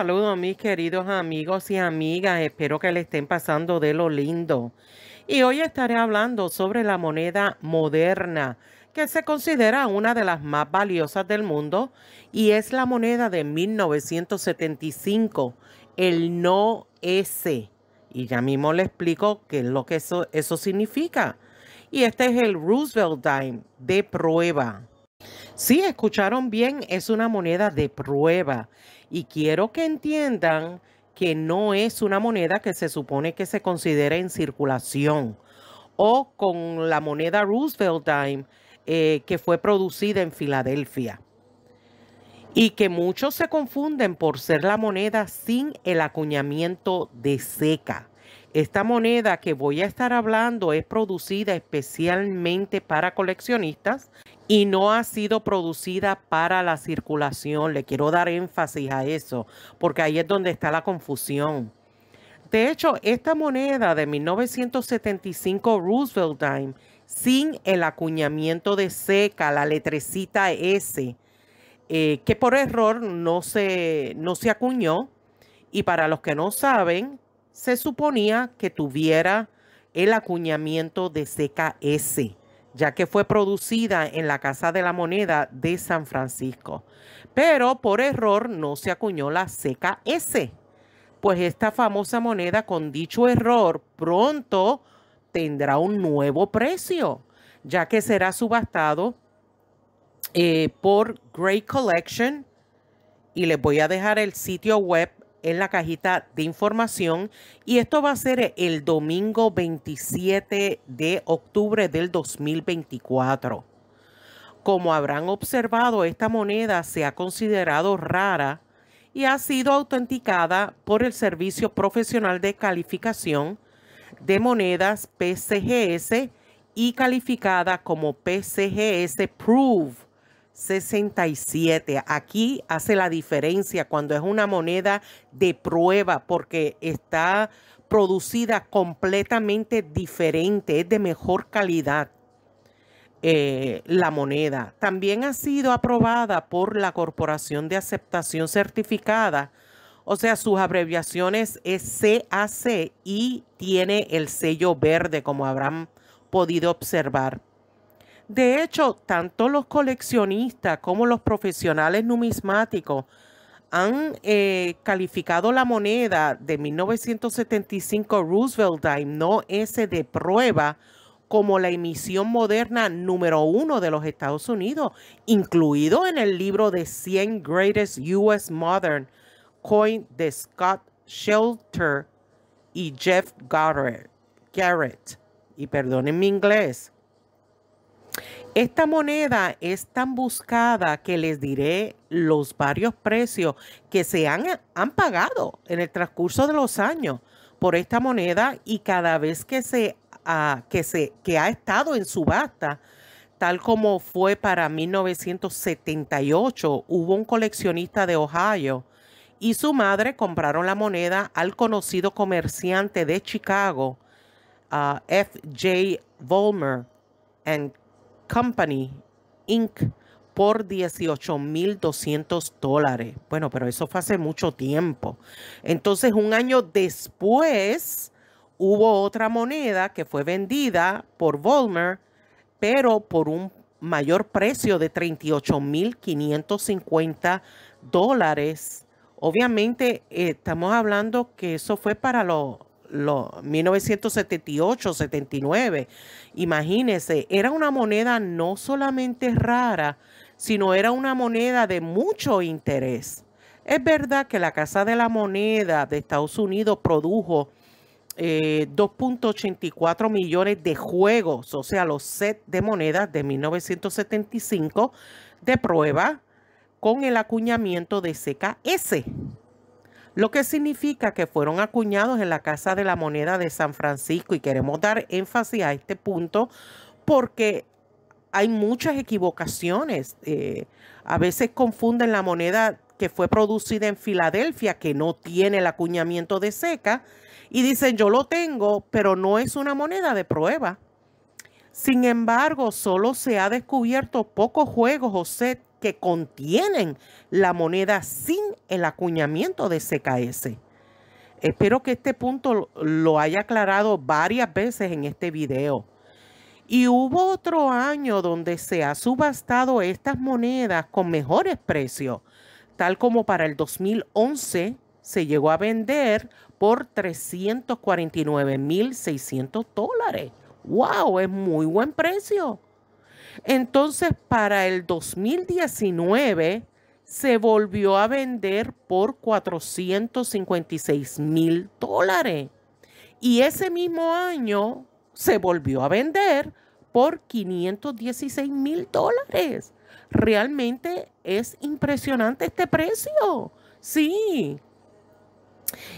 a mis queridos amigos y amigas, espero que le estén pasando de lo lindo. Y hoy estaré hablando sobre la moneda moderna, que se considera una de las más valiosas del mundo y es la moneda de 1975, el no S. Y ya mismo le explico qué es lo que eso, eso significa. Y este es el Roosevelt Dime de prueba. Sí, escucharon bien, es una moneda de prueba. Y quiero que entiendan que no es una moneda que se supone que se considere en circulación. O con la moneda Roosevelt Dime, eh, que fue producida en Filadelfia. Y que muchos se confunden por ser la moneda sin el acuñamiento de seca. Esta moneda que voy a estar hablando es producida especialmente para coleccionistas y no ha sido producida para la circulación. Le quiero dar énfasis a eso, porque ahí es donde está la confusión. De hecho, esta moneda de 1975 Roosevelt Dime, sin el acuñamiento de seca, la letrecita S, eh, que por error no se, no se acuñó, y para los que no saben, se suponía que tuviera el acuñamiento de seca S ya que fue producida en la Casa de la Moneda de San Francisco. Pero por error no se acuñó la seca S, pues esta famosa moneda con dicho error pronto tendrá un nuevo precio, ya que será subastado eh, por Great Collection. Y les voy a dejar el sitio web en la cajita de información y esto va a ser el domingo 27 de octubre del 2024. Como habrán observado, esta moneda se ha considerado rara y ha sido autenticada por el Servicio Profesional de Calificación de Monedas PCGS y calificada como PCGS Proof 67. Aquí hace la diferencia cuando es una moneda de prueba porque está producida completamente diferente, es de mejor calidad eh, la moneda. También ha sido aprobada por la Corporación de Aceptación Certificada, o sea, sus abreviaciones es CAC y tiene el sello verde, como habrán podido observar. De hecho, tanto los coleccionistas como los profesionales numismáticos han eh, calificado la moneda de 1975 Roosevelt Dime, no ese de prueba, como la emisión moderna número uno de los Estados Unidos, incluido en el libro de 100 Greatest US Modern Coin de Scott Shelter y Jeff Garrett. Garrett. Y perdonen mi inglés. Esta moneda es tan buscada que les diré los varios precios que se han, han pagado en el transcurso de los años por esta moneda y cada vez que se, ah, que se que ha estado en subasta, tal como fue para 1978, hubo un coleccionista de Ohio y su madre compraron la moneda al conocido comerciante de Chicago, ah, F. F.J. Vollmer Company Inc. por 18.200 dólares. Bueno, pero eso fue hace mucho tiempo. Entonces, un año después, hubo otra moneda que fue vendida por Volmer, pero por un mayor precio de 38.550 dólares. Obviamente eh, estamos hablando que eso fue para los 1978, 79. Imagínense, era una moneda no solamente rara, sino era una moneda de mucho interés. Es verdad que la Casa de la Moneda de Estados Unidos produjo 2.84 eh, millones de juegos, o sea, los sets de monedas de 1975 de prueba con el acuñamiento de CKS lo que significa que fueron acuñados en la Casa de la Moneda de San Francisco y queremos dar énfasis a este punto porque hay muchas equivocaciones. Eh, a veces confunden la moneda que fue producida en Filadelfia, que no tiene el acuñamiento de seca, y dicen yo lo tengo, pero no es una moneda de prueba. Sin embargo, solo se ha descubierto pocos juegos o sets que contienen la moneda sin el acuñamiento de CKS. Espero que este punto lo haya aclarado varias veces en este video. Y hubo otro año donde se ha subastado estas monedas con mejores precios, tal como para el 2011 se llegó a vender por 349.600 dólares. ¡Wow! Es muy buen precio. Entonces, para el 2019 se volvió a vender por 456 mil dólares. Y ese mismo año se volvió a vender por 516 mil dólares. Realmente es impresionante este precio. Sí.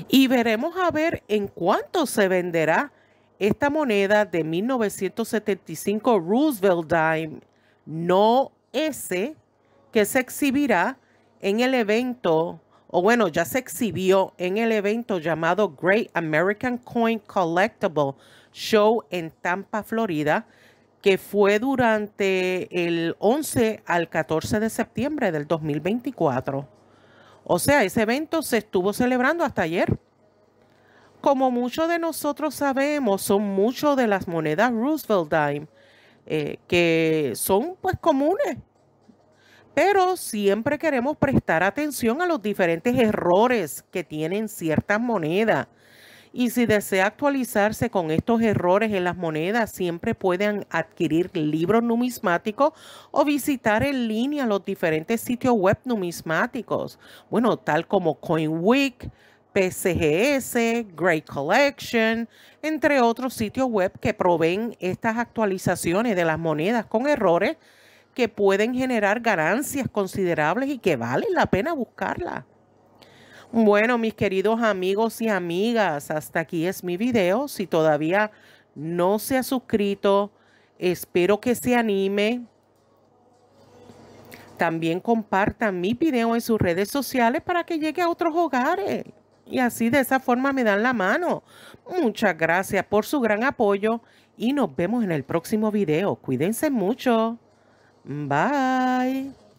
Y veremos a ver en cuánto se venderá esta moneda de 1975 Roosevelt Dime no ese, que se exhibirá en el evento, o bueno, ya se exhibió en el evento llamado Great American Coin Collectible Show en Tampa, Florida, que fue durante el 11 al 14 de septiembre del 2024. O sea, ese evento se estuvo celebrando hasta ayer como muchos de nosotros sabemos, son muchas de las monedas Roosevelt Dime eh, que son pues comunes. Pero siempre queremos prestar atención a los diferentes errores que tienen ciertas monedas. Y si desea actualizarse con estos errores en las monedas, siempre pueden adquirir libros numismáticos o visitar en línea los diferentes sitios web numismáticos. Bueno, tal como CoinWeek, PCGS, Great Collection, entre otros sitios web que proveen estas actualizaciones de las monedas con errores que pueden generar ganancias considerables y que vale la pena buscarla. Bueno, mis queridos amigos y amigas, hasta aquí es mi video. Si todavía no se ha suscrito, espero que se anime. También compartan mi video en sus redes sociales para que llegue a otros hogares y así de esa forma me dan la mano. Muchas gracias por su gran apoyo y nos vemos en el próximo video. Cuídense mucho. Bye.